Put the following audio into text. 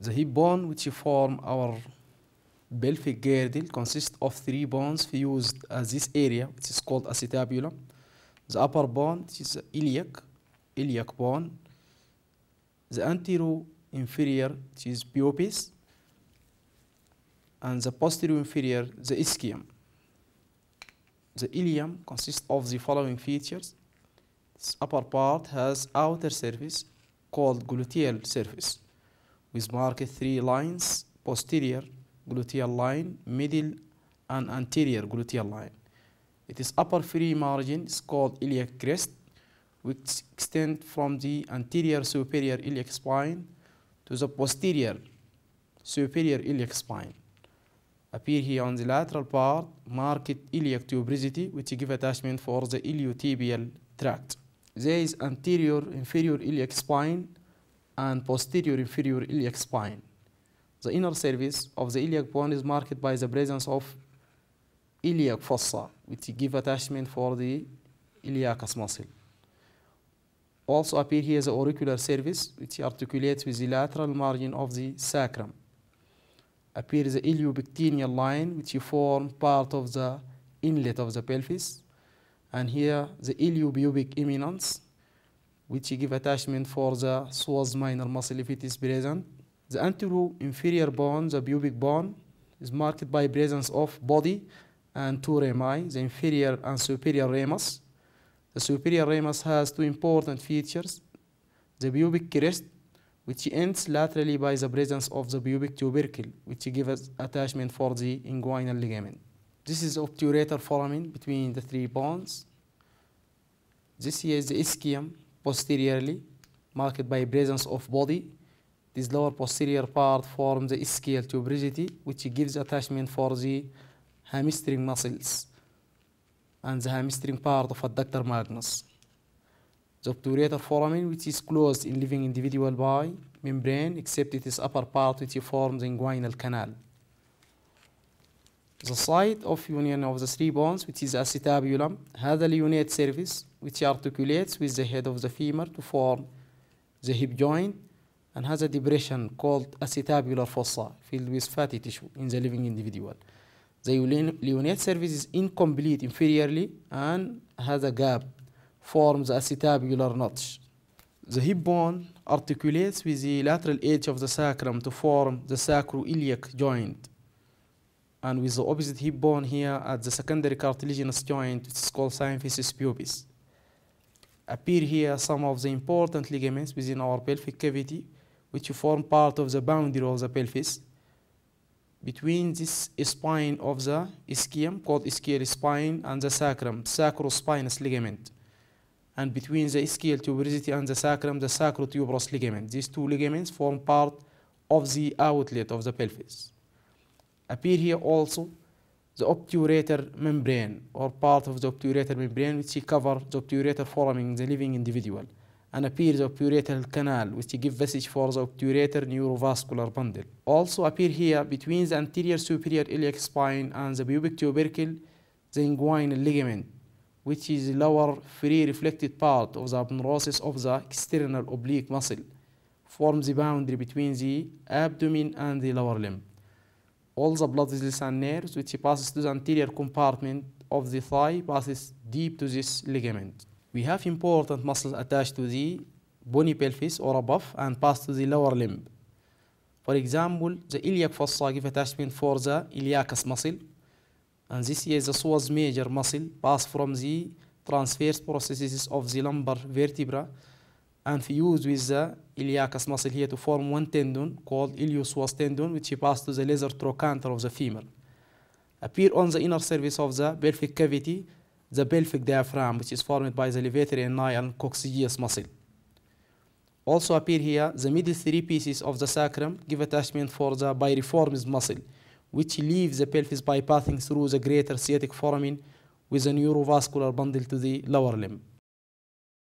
The hip bone, which form our pelvic girdle, consists of three bones fused at uh, this area, which is called acetabulum. The upper bone, which is iliac, iliac bone. The anterior inferior, which is pubis. And the posterior inferior, the ischium. The ilium consists of the following features. Its upper part has outer surface called gluteal surface with marked three lines, posterior gluteal line, middle and anterior gluteal line. It is upper free margin, is called iliac crest, which extend from the anterior superior iliac spine to the posterior superior iliac spine. Appear here on the lateral part, marked iliac tuberosity, which give attachment for the iliotibial tract. There is anterior inferior iliac spine, and posterior inferior iliac spine. The inner surface of the iliac bone is marked by the presence of iliac fossa, which give attachment for the iliacus muscle. Also appear here the auricular surface, which articulates with the lateral margin of the sacrum. Appears the iliopectineal line, which form part of the inlet of the pelvis. And here the iliopubic eminence, which give attachment for the psoas minor muscle if it is present. The anterior inferior bone, the pubic bone, is marked by presence of body and two rami, the inferior and superior ramus. The superior ramus has two important features, the pubic crest, which ends laterally by the presence of the pubic tubercle, which gives attachment for the inguinal ligament. This is obturator foramen between the three bones. This here is the ischium, posteriorly, marked by presence of body. This lower posterior part forms the ischial tuberosity, which gives attachment for the hamstring muscles and the hamstring part of adductor magnus. The obturator foramen, which is closed in living individual by membrane, except its upper part, which forms the inguinal canal the site of union of the three bones, which is acetabulum, has a lunate surface which articulates with the head of the femur to form the hip joint and has a depression called acetabular fossa filled with fatty tissue in the living individual. The lunate surface is incomplete inferiorly and has a gap, forms the acetabular notch. The hip bone articulates with the lateral edge of the sacrum to form the sacroiliac joint and with the opposite hip bone here at the secondary cartilaginous joint, which is called symphysis pubis. Appear here some of the important ligaments within our pelvic cavity, which form part of the boundary of the pelvis. Between this spine of the ischium, called ischial spine, and the sacrum, sacrospinous ligament. And between the ischial tuberosity and the sacrum, the sacrotuberous ligament. These two ligaments form part of the outlet of the pelvis appear here also the obturator membrane or part of the obturator membrane which cover the obturator foramen in the living individual and appear the obturator canal which give passage for the obturator neurovascular bundle. Also appear here between the anterior superior iliac spine and the pubic tubercle the inguinal ligament which is the lower free reflected part of the abnorosis of the external oblique muscle forms the boundary between the abdomen and the lower limb. All the blood vessels and nerves which passes to the anterior compartment of the thigh passes deep to this ligament. We have important muscles attached to the bony pelvis or above and pass to the lower limb. For example, the iliac fossa give attachment for the iliacus muscle, and this is the psoas major muscle pass from the transverse processes of the lumbar vertebra and fused with the iliacus muscle here to form one tendon called iliopsoas tendon, which passes to the lesser trochanter of the femur. Appear on the inner surface of the pelvic cavity, the pelvic diaphragm, which is formed by the levator ani and coccygeus muscle. Also appear here the middle three pieces of the sacrum give attachment for the piriformis muscle, which leaves the pelvis by passing through the greater sciatic foramen with a neurovascular bundle to the lower limb.